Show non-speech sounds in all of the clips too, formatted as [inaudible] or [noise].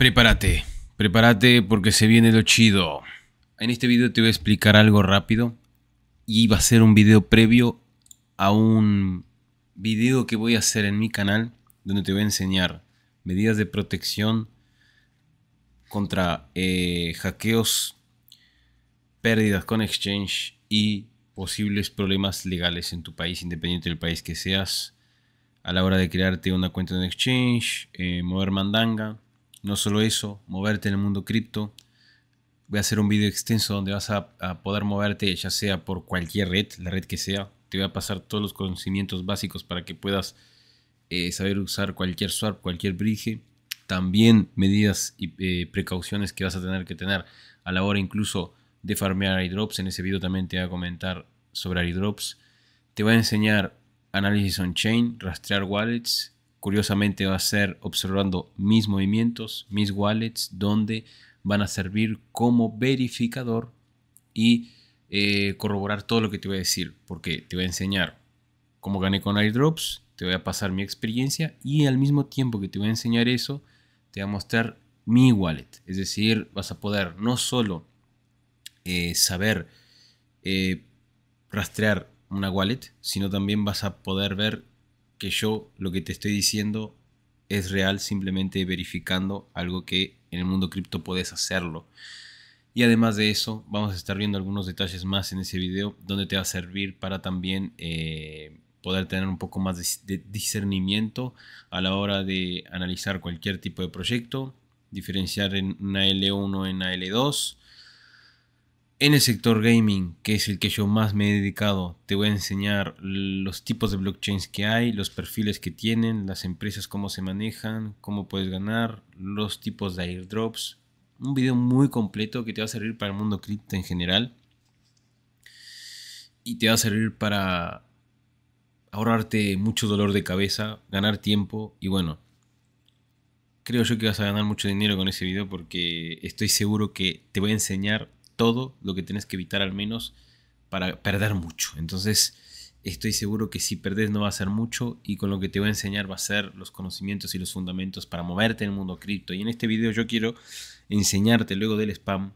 Prepárate, prepárate porque se viene lo chido. En este video te voy a explicar algo rápido y va a ser un video previo a un video que voy a hacer en mi canal donde te voy a enseñar medidas de protección contra eh, hackeos, pérdidas con exchange y posibles problemas legales en tu país, independiente del país que seas, a la hora de crearte una cuenta en exchange, eh, mover mandanga no solo eso, moverte en el mundo cripto. Voy a hacer un video extenso donde vas a, poder moverte ya sea por cualquier red, la red que sea. Te voy a pasar todos los conocimientos básicos para que puedas eh, saber usar cualquier swap, cualquier bridge. También medidas y eh, precauciones que vas a tener que tener a la hora incluso de farmear airdrops. En ese video también te voy a comentar sobre airdrops. Te voy a enseñar análisis on-chain, rastrear wallets, Curiosamente va a ser observando mis movimientos, mis wallets, donde van a servir como verificador y eh, corroborar todo lo que te voy a decir, porque te voy a enseñar cómo gané con airdrops, te voy a pasar mi experiencia y al mismo tiempo que te voy a enseñar eso, te voy a mostrar mi wallet. Es decir, vas a poder no solo eh, saber eh, rastrear una wallet, sino también vas a poder ver que yo lo que te estoy diciendo es real simplemente verificando algo que en el mundo cripto puedes hacerlo. Y además de eso, vamos a estar viendo algunos detalles más en ese video donde te va a servir para también eh, poder tener un poco más de discernimiento a la hora de analizar cualquier tipo de proyecto, diferenciar en una L1 en una L2, en el sector gaming, que es el que yo más me he dedicado, te voy a enseñar los tipos de blockchains que hay, los perfiles que tienen, las empresas cómo se manejan, cómo puedes ganar, los tipos de airdrops. Un video muy completo que te va a servir para el mundo cripto en general. Y te va a servir para ahorrarte mucho dolor de cabeza, ganar tiempo y bueno. Creo yo que vas a ganar mucho dinero con ese video porque estoy seguro que te voy a enseñar todo lo que tienes que evitar al menos para perder mucho. Entonces, estoy seguro que si perdes no va a ser mucho y con lo que te voy a enseñar va a ser los conocimientos y los fundamentos para moverte en el mundo cripto. Y en este video yo quiero enseñarte luego del spam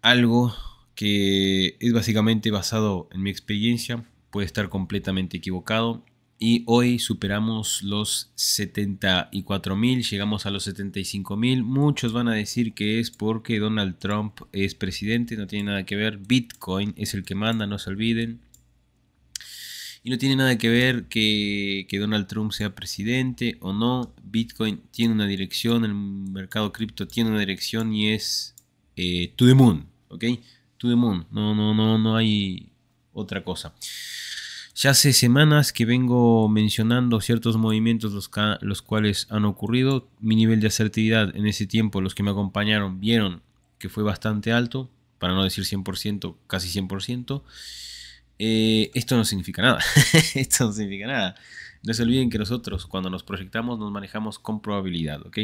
algo que es básicamente basado en mi experiencia, puede estar completamente equivocado, y hoy superamos los 74.000, llegamos a los 75.000. Muchos van a decir que es porque Donald Trump es presidente, no tiene nada que ver. Bitcoin es el que manda, no se olviden. Y no tiene nada que ver que, Donald Trump sea presidente o no. Bitcoin tiene una dirección, el mercado cripto tiene una dirección y es eh, to the moon, ¿ok? To the moon, no, no, no, no hay otra cosa. Ya hace semanas que vengo mencionando ciertos movimientos los, los cuales han ocurrido. Mi nivel de asertividad en ese tiempo, los que me acompañaron vieron que fue bastante alto, para no decir 100%, casi 100%. Eh, esto no significa nada. [laughs] esto no significa nada. No se olviden que nosotros cuando nos proyectamos nos manejamos con probabilidad, ¿ok?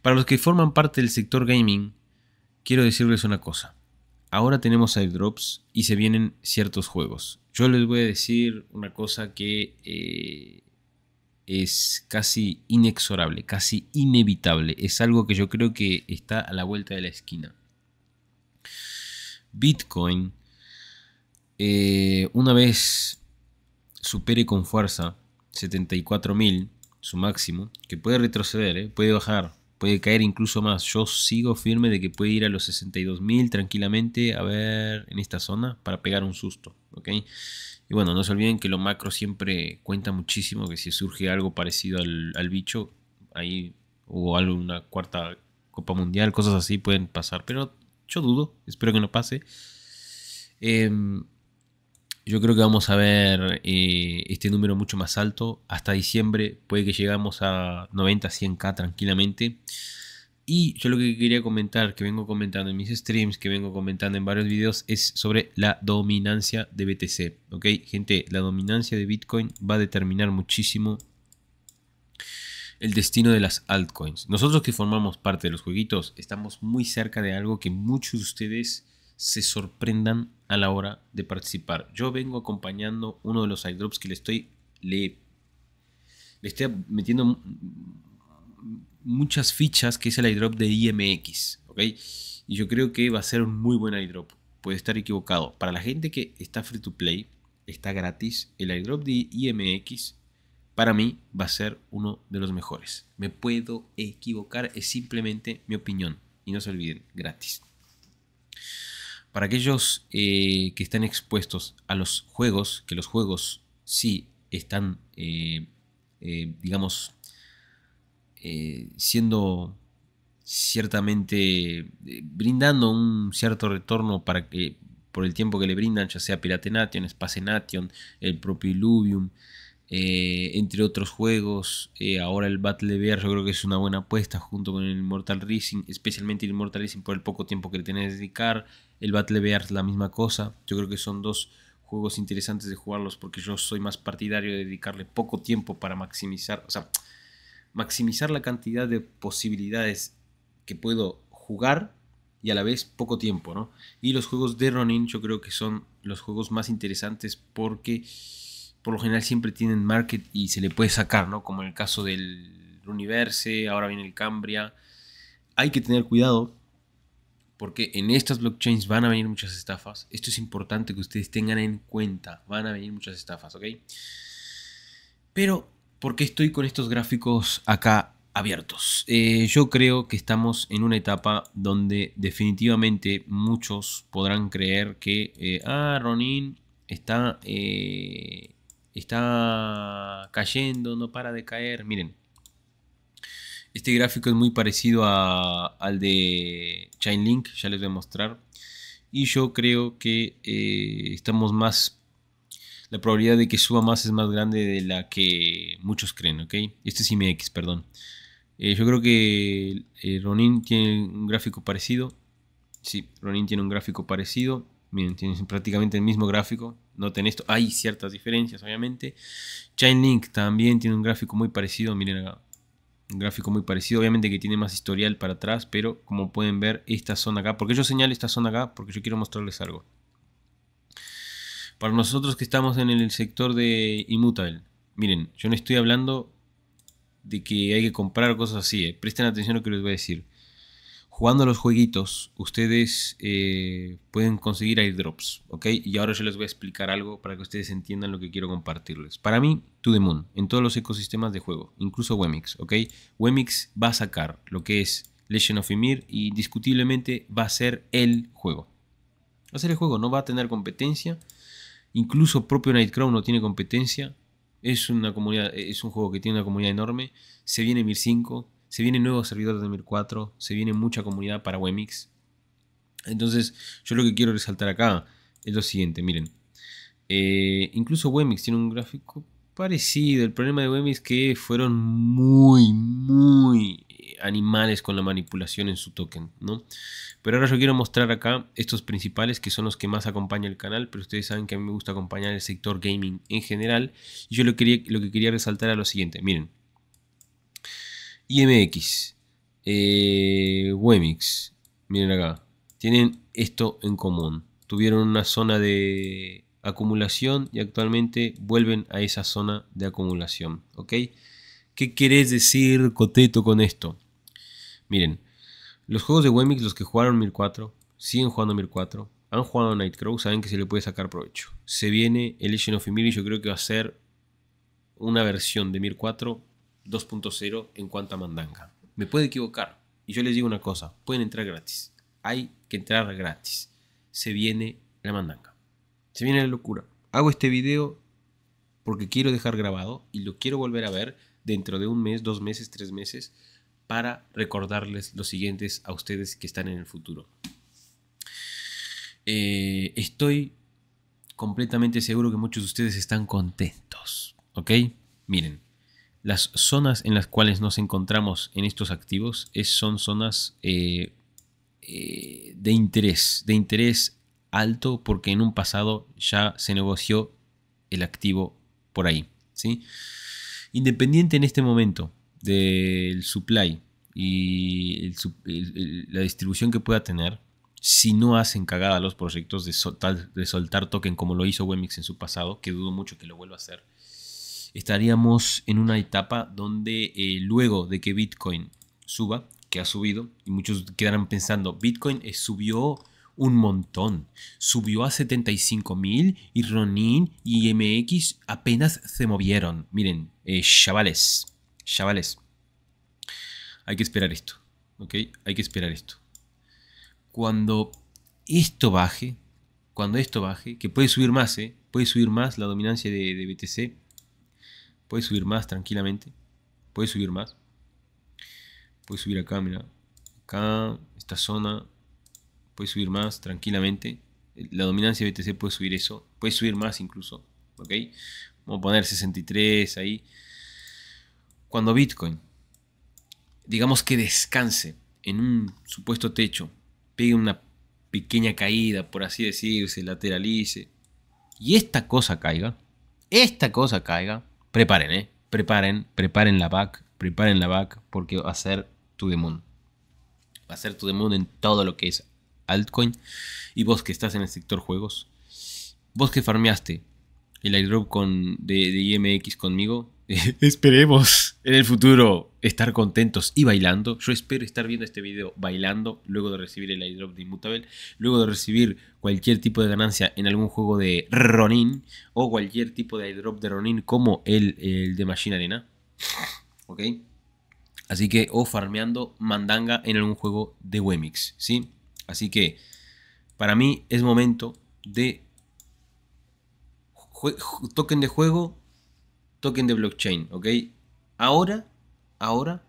Para los que forman parte del sector gaming, quiero decirles una cosa. Ahora tenemos airdrops y se vienen ciertos juegos. Yo les voy a decir una cosa que eh, es casi inexorable, casi inevitable. Es algo que yo creo que está a la vuelta de la esquina. Bitcoin, eh, una vez supere con fuerza 74.000, su máximo, que puede retroceder, eh, puede bajar, puede caer incluso más. Yo sigo firme de que puede ir a los 62.000 tranquilamente, a ver, en esta zona, para pegar un susto. ¿ok? Y bueno, no se olviden que lo macro siempre cuenta muchísimo, que si surge algo parecido al, bicho, ahí o alguna una cuarta Copa Mundial, cosas así pueden pasar, pero yo dudo, espero que no pase. Em, yo creo que vamos a ver eh, este número mucho más alto. Hasta diciembre puede que llegamos a 90, 100k tranquilamente. Y yo lo que quería comentar, que vengo comentando en mis streams, que vengo comentando en varios videos, es sobre la dominancia de BTC. ¿Ok? Gente, la dominancia de Bitcoin va a determinar muchísimo el destino de las altcoins. Nosotros que formamos parte de los jueguitos, estamos muy cerca de algo que muchos de ustedes se sorprendan a la hora de participar. Yo vengo acompañando uno de los airdrops que le estoy, le, le estoy metiendo muchas fichas, que es el airdrop de IMX, ¿ok? Y yo creo que va a ser un muy buen iDrop. Puede estar equivocado. Para la gente que está free to play, está gratis, el airdrop de IMX para mí va a ser uno de los mejores. Me puedo equivocar, es simplemente mi opinión. Y no se olviden, gratis. Para aquellos eh, que están expuestos a los juegos, que los juegos sí están, eh, eh, digamos, eh, siendo ciertamente eh, brindando un cierto retorno para que por el tiempo que le brindan, ya sea Piratenation, Spacenation, el propio Illuvium, eh, entre otros juegos. ahora el Battle Bear yo creo que es una buena apuesta junto con el Immortal Racing, especialmente el Immortal Racing por el poco tiempo que le tenés que dedicar. El Battle Bear es la misma cosa. Yo creo que son dos juegos interesantes de jugarlos porque yo soy más partidario de dedicarle poco tiempo para maximizar, o sea, maximizar la cantidad de posibilidades que puedo jugar y a la vez poco tiempo, ¿no? Y los juegos de Ronin yo creo que son los juegos más interesantes porque por lo general siempre tienen market y se le puede sacar, ¿no? Como en el caso del Universo, ahora viene el Cambria. Hay que tener cuidado porque en estas blockchains van a venir muchas estafas. Esto es importante que ustedes tengan en cuenta. Van a venir muchas estafas, ¿ok? Pero por qué estoy con estos gráficos acá abiertos. Eh, yo creo que estamos en una etapa donde definitivamente muchos podrán creer que, eh, ah, Ronin está, eh, está cayendo, no para de caer. Miren, este gráfico es muy parecido al de Chainlink, ya les voy a mostrar. Y yo creo que estamos más la probabilidad de que suba más es más grande de la que muchos creen, ¿ok? Este es IMX, perdón. Eh, yo creo que eh, Ronin tiene un gráfico parecido. Sí, Ronin tiene un gráfico parecido. Miren, tiene prácticamente el mismo gráfico. Noten esto. Hay ciertas diferencias, obviamente. Chainlink también tiene un gráfico muy parecido. Miren acá. Un gráfico muy parecido. Obviamente que tiene más historial para atrás. Pero como pueden ver, esta zona acá. ¿Por qué yo señalo esta zona acá? Porque yo quiero mostrarles algo. Para nosotros que estamos en el sector de Immutable, miren, yo no estoy hablando de que hay que comprar cosas así, eh. presten atención a lo que les voy a decir. Jugando a los jueguitos, ustedes eh, pueden conseguir airdrops, ¿ok? Y ahora yo les voy a explicar algo para que ustedes entiendan lo que quiero compartirles. Para mí, To The Moon, en todos los ecosistemas de juego, incluso Wemix, ¿ok? Wemix va a sacar lo que es Legend of Emir y discutiblemente va a ser el juego. Va a ser el juego, no va a tener competencia Incluso propio Nightcrawl no tiene competencia. Es, una comunidad, es un juego que tiene una comunidad enorme. Se viene Mir 5, se viene nuevos servidores de Mir 4, se viene mucha comunidad para Wemix. Entonces, yo lo que quiero resaltar acá es lo siguiente, miren. Eh, incluso Wemix tiene un gráfico parecido. El problema de Wemix es que fueron muy, muy animales con la manipulación en su token, ¿no? Pero ahora yo quiero mostrar acá estos principales que son los que más acompaña el canal, pero ustedes saben que a mí me gusta acompañar el sector gaming en general. Y yo lo, quería, lo que quería resaltar era lo siguiente, miren. IMX, eh, Wemix, miren acá, tienen esto en común. Tuvieron una zona de acumulación y actualmente vuelven a esa zona de acumulación. ¿Ok? ¿Qué querés decir, Coteto, con esto? Miren, los juegos de Wemix, los que jugaron 1004, siguen jugando 1004, han jugado Nightcrow, saben que se le puede sacar provecho. Se viene el Legend of Ymir y yo creo que va a ser una versión de 1004 2.0 en cuanto a mandanga. Me puede equivocar. Y yo les digo una cosa, pueden entrar gratis. Hay que entrar gratis. Se viene la mandanga. Se viene la locura. Hago este video porque quiero dejar grabado y lo quiero volver a ver dentro de un mes, dos meses, tres meses, para recordarles los siguientes a ustedes que están en el futuro. Eh, estoy completamente seguro que muchos de ustedes están contentos, ¿ok? Miren, las zonas en las cuales nos encontramos en estos activos son zonas eh, eh, de interés, de interés alto porque en un pasado ya se negoció el activo por ahí, ¿sí? Independiente en este momento del supply y la distribución que pueda tener, si no hacen cagada los proyectos de soltar, de token como lo hizo Wemix en su pasado, que dudo mucho que lo vuelva a hacer, estaríamos en una etapa donde eh, luego de que Bitcoin suba, que ha subido, y muchos quedarán pensando, Bitcoin eh, subió un montón, subió a 75 mil y Ronin y MX apenas se movieron. Miren, eh, chavales, Chavales, hay que esperar esto. ¿Ok? Hay que esperar esto. Cuando esto baje, cuando esto baje, que puede subir más, ¿eh? Puede subir más la dominancia de, BTC. Puede subir más tranquilamente. Puede subir más. Puede subir acá, mira. Acá, esta zona. Puede subir más tranquilamente. La dominancia de BTC puede subir eso. Puede subir más incluso. ¿Ok? Vamos a poner 63 ahí. Cuando Bitcoin, digamos que descanse en un supuesto techo, pegue una pequeña caída, por así decirse, lateralice, y esta cosa caiga, esta cosa caiga, preparen, eh, preparen, preparen la back, preparen la back, porque va a ser tu demon. Va a ser tu demon en todo lo que es altcoin. Y vos que estás en el sector juegos, vos que farmeaste el airdrop con, de, de IMX conmigo, [laughs] Esperemos en el futuro estar contentos y bailando. Yo espero estar viendo este video bailando luego de recibir el airdrop de Immutable, luego de recibir cualquier tipo de ganancia en algún juego de Ronin o cualquier tipo de airdrop de Ronin como el, el de Machine Arena. ¿Ok? Así que, o farmeando mandanga en algún juego de Wemix, ¿sí? Así que, para mí es momento de token de juego token de blockchain, ¿ok? Ahora, ahora,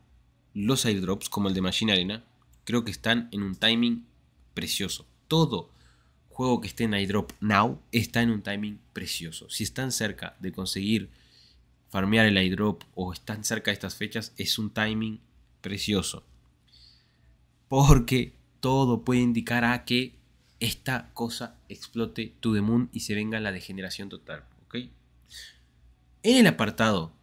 los airdrops como el de Machine Arena, creo que están en un timing precioso. Todo juego que esté en airdrop now está en un timing precioso. Si están cerca de conseguir farmear el airdrop o están cerca de estas fechas, es un timing precioso. Porque todo puede indicar a que esta cosa explote to the moon y se venga la degeneración total. En el apartado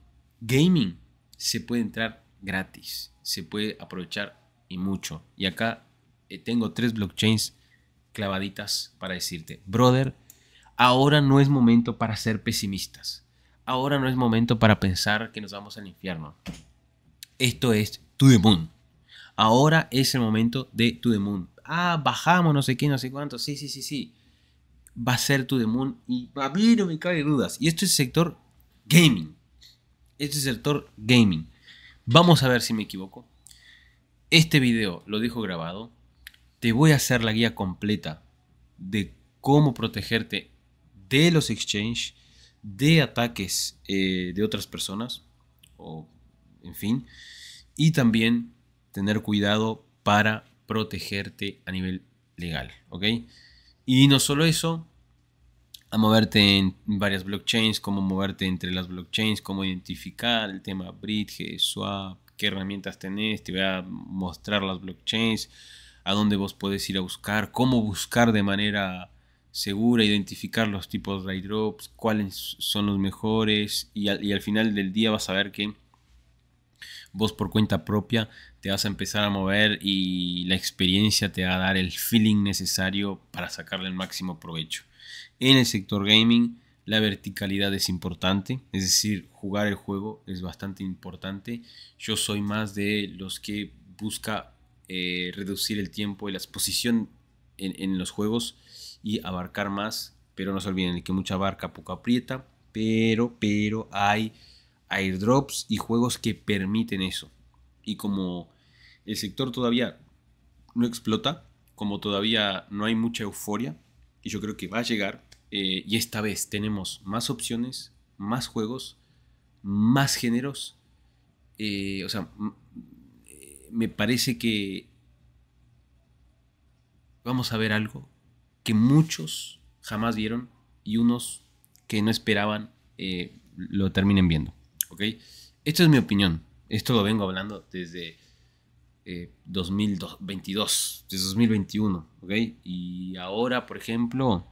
gaming se puede entrar gratis, se puede aprovechar y mucho. Y acá eh, tengo tres blockchains clavaditas para decirte, brother, ahora no es momento para ser pesimistas. Ahora no es momento para pensar que nos vamos al infierno. Esto es To The Moon. Ahora es el momento de To The Moon. Ah, bajamos no sé qué, no sé cuánto. Sí, sí, sí, sí. Va a ser To The Moon y a mí no me cabe dudas. Y esto es el sector gaming. Este es el gaming. Vamos a ver si me equivoco. Este video lo dejo grabado. Te voy a hacer la guía completa de cómo protegerte de los exchanges, de ataques eh, de otras personas, en fin, y también tener cuidado para protegerte a nivel legal, ¿ok? Y no solo eso, a moverte en varias blockchains, cómo moverte entre las blockchains, cómo identificar el tema bridge, swap, qué herramientas tenés, te voy a mostrar las blockchains, a dónde vos podés ir a buscar, cómo buscar de manera segura, identificar los tipos de airdrops, cuáles son los mejores y al, y al final del día vas a ver que vos por cuenta propia te vas a empezar a mover y la experiencia te va a dar el feeling necesario para sacarle el máximo provecho. En el sector gaming, la verticalidad es importante, es decir, jugar el juego es bastante importante. Yo soy más de los que busca eh, reducir el tiempo y la exposición en, los juegos y abarcar más, pero no se olviden que mucha barca poco aprieta, pero, pero hay airdrops y juegos que permiten eso. Y como el sector todavía no explota, como todavía no hay mucha euforia, yo creo que va a llegar. Eh, y esta vez tenemos más opciones, más juegos, más géneros. Eh, o sea, eh, me parece que vamos a ver algo que muchos jamás vieron y unos que no esperaban lo terminen viendo. ¿Ok? Esta es mi opinión. Esto lo vengo hablando desde 2022, de 2021, ¿ok? Y ahora, por ejemplo,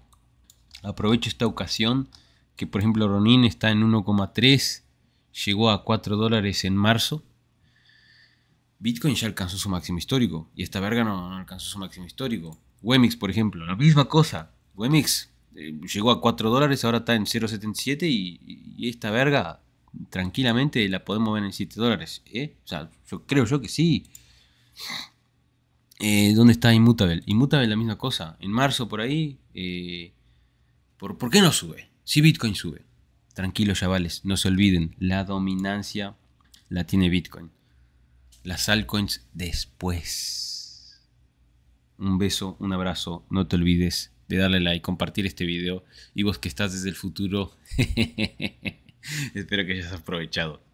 aprovecho esta ocasión que, por ejemplo, Ronin está en 1,3, llegó a 4 dólares en marzo. Bitcoin ya alcanzó su máximo histórico y esta verga no, alcanzó su máximo histórico. Wemix, por ejemplo, la misma cosa. Wemix eh, llegó a 4 dólares, ahora está en 0,77 y, esta verga tranquilamente la podemos ver en 7 dólares. ¿eh? O sea, yo creo yo que sí. Eh, ¿Dónde está Inmutable? Inmutable la misma cosa. En marzo por ahí, eh, por, ¿por qué no sube? Si Bitcoin sube. Tranquilos chavales, no se olviden, la dominancia la tiene Bitcoin. Las altcoins después. Un beso, un abrazo, no te olvides de darle like, compartir este video y vos que estás desde el futuro, [laughs] espero que hayas aprovechado.